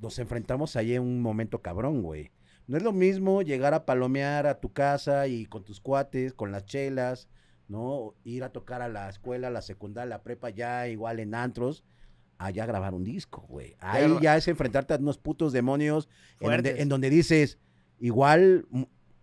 nos enfrentamos ahí en un momento cabrón, güey. No es lo mismo llegar a palomear a tu casa y con tus cuates, con las chelas, ¿no? Ir a tocar a la escuela, a la secundaria, la prepa, ya igual en antros, allá grabar un disco, güey. Ahí ya es enfrentarte a unos putos demonios en donde, en donde, dices, igual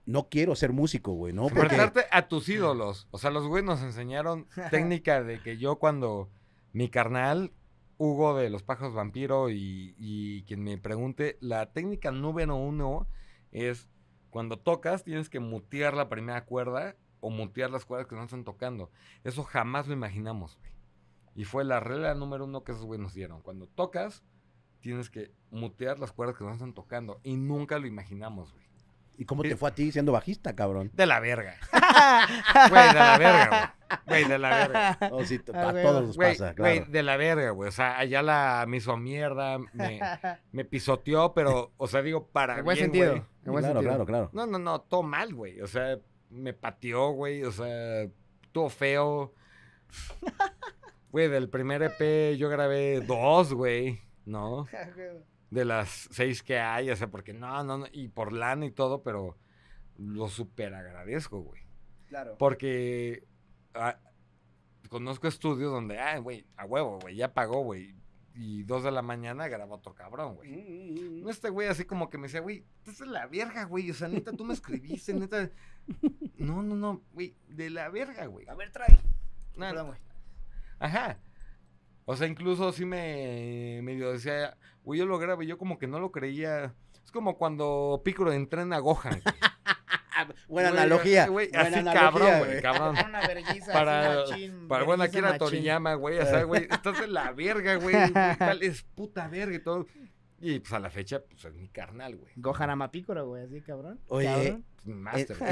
no quiero ser músico, güey, ¿no? Porque... Enfrentarte a tus ídolos. O sea, los güeyes nos enseñaron técnica de que yo cuando mi carnal Hugo de los Pajos vampiro y, quien me pregunte, la técnica número uno es cuando tocas tienes que mutear la primera cuerda o mutear las cuerdas que no están tocando. Eso jamás lo imaginamos, güey. Y fue la regla número uno que esos güey nos dieron. Cuando tocas, tienes que mutear las cuerdas que no están tocando. Y nunca lo imaginamos, güey. ¿Y cómo te fue a ti siendo bajista, cabrón? De la verga. Güey, de la verga, güey. Güey, de la verga. o oh, sí, a, todos nos pasa, claro. Güey, de la verga, güey. O sea, allá la me hizo mierda, me, pisoteó, pero, o sea, digo, para en buen sentido. En buen claro, claro, claro. No, no, no, todo mal, güey. O sea, me pateó, güey. O sea, todo feo. Güey, del primer EP yo grabé dos, güey, ¿no? De las seis que hay, o sea, porque no, no, no, y por lana y todo, pero lo súper agradezco, güey. Claro. Porque Ah, conozco estudios donde, ah, güey, a huevo, güey, ya pagó, güey. Y dos de la mañana grabó otro cabrón, güey. Mm, mm, mm. no este güey así como que me decía, güey, estás de la verga, güey. O sea, neta, tú me escribiste, neta. No, no, no, güey, de la verga, güey. A ver, trae. Nada, güey. Ajá. O sea, incluso sí me medio decía, güey, yo lo grabé, yo como que no lo creía. Es como cuando Piccolo entrena a Gohan. Güey. buena analogía. así cabrón, güey, cabrón. Una para, para bueno, aquí era Toriyama, güey, o güey, estás en la verga, güey, es puta verga y todo. Y pues a la fecha, pues es mi carnal, güey. Gohan Amapícora, güey, así cabrón. Oye, cabrón. Pues, Master. Eh,